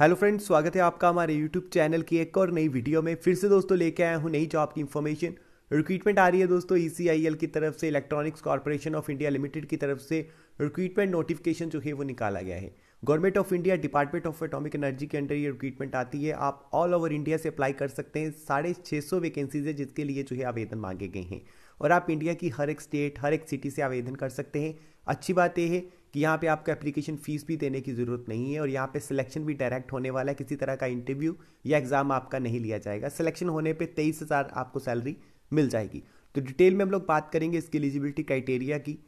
hello friends स्वागत है आपका हमारे यूट्यूब चैनल की एक और नई वीडियो में फिर से दोस्तों लेके आया हूँ नई जॉब की इन्फॉर्मेशन रिक्रूटमेंट आ रही है दोस्तों ई e की तरफ से electronics corporation of India limited की तरफ से रिक्रूटमेंट नोटिफिकेशन जो है वो निकाला गया है government of India department of atomic energy के अंडर ये रिक्रूटमेंट आती है आप ऑल ओवर इंडिया से अप्लाई कर सकते हैं साढ़े छः सौ वैकेंसीज है जिसके लिए जो है आवेदन मांगे गए हैं और आप इंडिया की हर एक स्टेट हर एक सिटी से आवेदन कर सकते हैं अच्छी बात यह है कि यहाँ पे आपको एप्लीकेशन फ़ीस भी देने की ज़रूरत नहीं है और यहाँ पे सिलेक्शन भी डायरेक्ट होने वाला है किसी तरह का इंटरव्यू या एग्ज़ाम आपका नहीं लिया जाएगा सिलेक्शन होने पर तेईस हज़ार आपको सैलरी मिल जाएगी तो डिटेल में हम लोग बात करेंगे इसकी एलिजिबिलिटी क्राइटेरिया की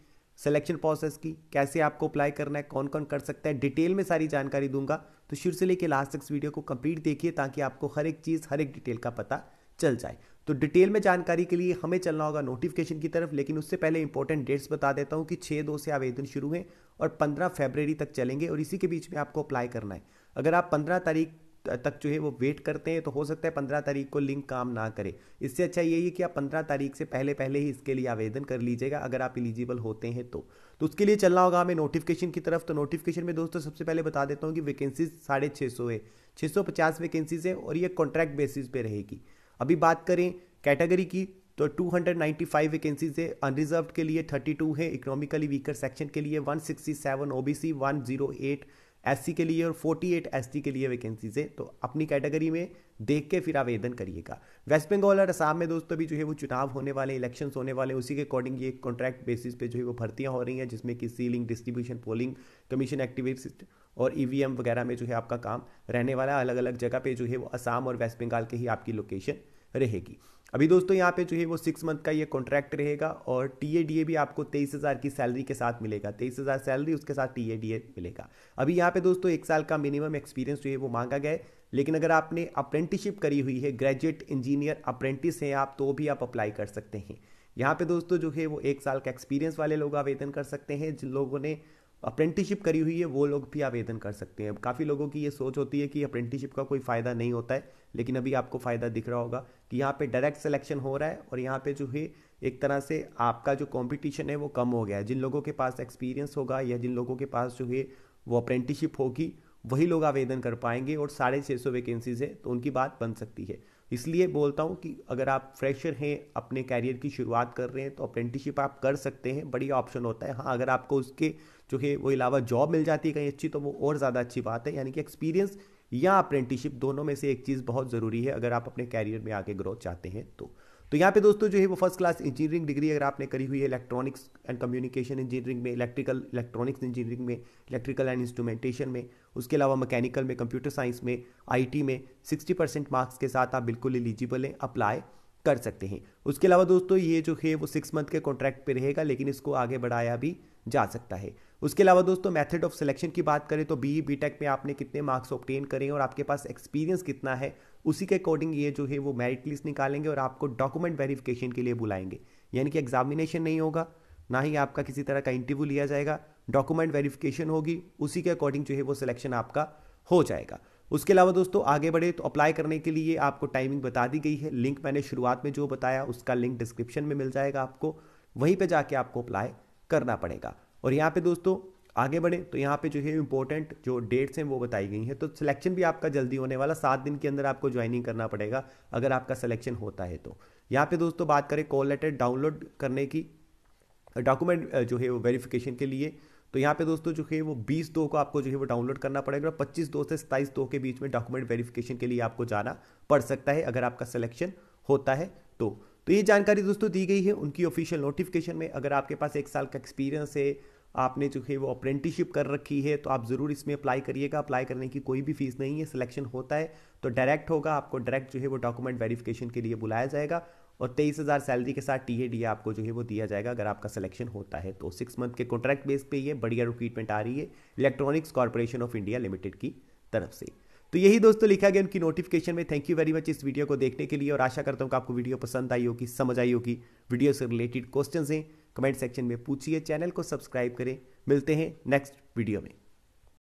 सिलेक्शन प्रोसेस की कैसे आपको अप्लाई करना है कौन कौन कर सकता है डिटेल में सारी जानकारी दूंगा तो शुरू से लेकर लास्ट तक वीडियो को कंप्लीट देखिए ताकि आपको हर एक चीज़ हर एक डिटेल का पता चल जाए तो डिटेल में जानकारी के लिए हमें चलना होगा नोटिफिकेशन की तरफ लेकिन उससे पहले इंपॉर्टेंट डेट्स बता देता हूँ कि छः दो से आवेदन शुरू हैं और पंद्रह फेबररी तक चलेंगे और इसी के बीच में आपको अप्लाई करना है अगर आप पंद्रह तारीख तक जो है वो वेट करते हैं तो हो सकता है पंद्रह तारीख को लिंक काम ना करे इससे अच्छा यही है कि आप पंद्रह तारीख से पहले पहले ही इसके लिए आवेदन कर लीजिएगा अगर आप एलिजिबल होते हैं तो तो उसके लिए चलना होगा हमें नोटिफिकेशन की तरफ तो नोटिफिकेशन में दोस्तों सबसे पहले बता देता हूँ कि वैकेंसीज साढ़े छः सौ है छः सौ पचास वैकेंसीज है और ये कॉन्ट्रैक्ट बेसिस पे रहेगी अभी बात करें कैटेगरी की तो 295 वैकेंसीज है अनरिजर्व के लिए 32 है इकोनॉमिकली वीकर सेक्शन के लिए 167 ओबीसी 108 एस के लिए और 48 एट के लिए वैकेंसीज है तो अपनी कैटेगरी में देख के फिर आवेदन करिएगा वेस्ट बंगाल और असम में दोस्तों अभी जो है वो चुनाव होने वाले इलेक्शंस होने वाले उसी के अकॉर्डिंग ये कॉन्ट्रैक्ट बेसिस पे जो है वो भर्तियां हो रही हैं जिसमें कि ceiling distribution polling commission activist और ई e वगैरह में जो है आपका काम रहने वाला अलग अलग जगह पे जो है वो असम और वेस्ट बंगाल के ही आपकी लोकेशन रहेगी अभी दोस्तों यहाँ पे जो है वो सिक्स मंथ का ये कॉन्ट्रैक्ट रहेगा और टी ए डी ए भी आपको तेईस हज़ार की सैलरी के साथ मिलेगा तेईस हज़ार सैलरी उसके साथ टी ए डी ए मिलेगा अभी यहाँ पे दोस्तों एक साल का मिनिमम एक्सपीरियंस जो है वो मांगा गया है लेकिन अगर आपने अप्रेंटिसशिप करी हुई है ग्रेजुएट इंजीनियर अप्रेंटिस हैं आप तो भी आप अप्लाई कर सकते हैं यहाँ पे दोस्तों जो है वो एक साल का एक्सपीरियंस वाले लोग आवेदन कर सकते हैं जिन लोगों ने अप्रेंटिसशिप करी हुई है वो लोग भी आवेदन कर सकते हैं काफ़ी लोगों की ये सोच होती है कि अप्रेंटिसशिप का कोई फ़ायदा नहीं होता है लेकिन अभी आपको फ़ायदा दिख रहा होगा कि यहाँ पे डायरेक्ट सिलेक्शन हो रहा है और यहाँ पे जो है एक तरह से आपका जो कंपटीशन है वो कम हो गया है जिन लोगों के पास एक्सपीरियंस होगा या जिन लोगों के पास जो है वो अप्रेंटिसशिप होगी वही लोग आवेदन कर पाएंगे और साढ़े छः सौ वैकेंसीज है तो उनकी बात बन सकती है इसलिए बोलता हूँ कि अगर आप फ्रेशर हैं अपने कैरियर की शुरुआत कर रहे हैं तो अप्रेंटिसशिप आप कर सकते हैं बढ़िया ऑप्शन होता है हाँ अगर आपको उसके जो है वो अलावा जॉब मिल जाती है कहीं अच्छी तो वो और ज़्यादा अच्छी बात है यानी कि एक्सपीरियंस या अप्रेंटिसशिप दोनों में से एक चीज़ बहुत ज़रूरी है अगर आप अपने कैरियर में आगे ग्रोथ चाहते हैं तो तो यहाँ पे दोस्तों जो है वो फर्स्ट क्लास इंजीनियरिंग डिग्री अगर आपने करी हुई है इलेक्ट्रॉनिक्स एंड कम्युनिकेशन इंजीनियरिंग में इलेक्ट्रिकल इलेक्ट्रॉनिक्स इंजीनियरिंग में इलेक्ट्रिकल एंड इंस्ट्रूमेंटेशन में उसके अलावा मैकेनिकल में कंप्यूटर साइंस में आई में सिक्सटी परसेंट मार्क्स के साथ आप बिल्कुल एलिजिबल हैं अप्लाई कर सकते हैं उसके अलावा दोस्तों ये जो है वो सिक्स मंथ के कॉन्ट्रैक्ट पर रहेगा लेकिन इसको आगे बढ़ाया भी जा सकता है उसके अलावा दोस्तों मेथड ऑफ सिलेक्शन की बात करें तो बी बी टेक में आपने कितने मार्क्स ऑप्टेन करें और आपके पास एक्सपीरियंस कितना है उसी के अकॉर्डिंग ये जो है वो मेरिट लिस्ट निकालेंगे और आपको डॉक्यूमेंट वेरिफिकेशन के लिए बुलाएंगे यानी कि एग्जामिनेशन नहीं होगा ना ही आपका किसी तरह का इंटरव्यू लिया जाएगा डॉक्यूमेंट वेरिफिकेशन होगी उसी के अकॉर्डिंग जो है वो सिलेक्शन आपका हो जाएगा उसके अलावा दोस्तों आगे बढ़े तो अप्लाई करने के लिए आपको टाइमिंग बता दी गई है लिंक मैंने शुरुआत में जो बताया उसका लिंक डिस्क्रिप्शन में मिल जाएगा आपको वहीं पे जाके आपको अप्लाई करना पड़ेगा और यहाँ पे दोस्तों आगे बढ़े तो यहाँ पे जो है इंपॉर्टेंट जो डेट्स हैं वो बताई गई हैं तो सिलेक्शन भी आपका जल्दी होने वाला सात दिन के अंदर आपको ज्वाइनिंग करना पड़ेगा अगर आपका सिलेक्शन होता है तो यहाँ पे दोस्तों बात करें कॉल लेटर डाउनलोड करने की डॉक्यूमेंट जो है वो वेरिफिकेशन के लिए तो यहाँ पे दोस्तों जो है वो बीस दो को आपको जो है वो डाउनलोड करना पड़ेगा और पच्चीस दो से सत्ताईस दो के बीच में डॉक्यूमेंट वेरिफिकेशन के लिए आपको जाना पड़ सकता है अगर आपका सिलेक्शन होता है तो तो ये जानकारी दोस्तों दी गई है उनकी ऑफिशियल नोटिफिकेशन में अगर आपके पास एक साल का एक्सपीरियंस है आपने जो है वो अप्रेंटिसशिप कर रखी है तो आप ज़रूर इसमें अप्लाई करिएगा अप्लाई करने की कोई भी फीस नहीं है सिलेक्शन होता है तो डायरेक्ट होगा आपको डायरेक्ट जो है वो डॉक्यूमेंट वेरिफिकेशन के लिए बुलाया जाएगा और तेईस हज़ार सैलरी के साथ टी ए डी आपको जो है वो दिया जाएगा अगर आपका सिलेक्शन होता है तो सिक्स मंथ के कॉन्ट्रैक्ट बेस पे ये बढ़िया रिक्रूटमेंट आ रही है electronics corporation of India limited की तरफ से तो यही दोस्तों लिखा गया उनकी नोटिफिकेशन में थैंक यू वेरी मच इस वीडियो को देखने के लिए और आशा करता हूँ कि आपको वीडियो पसंद आई होगी समझ आई होगी वीडियो से रिलेटेड क्वेश्चन हैं कमेंट सेक्शन में पूछिए चैनल को सब्सक्राइब करें मिलते हैं नेक्स्ट वीडियो में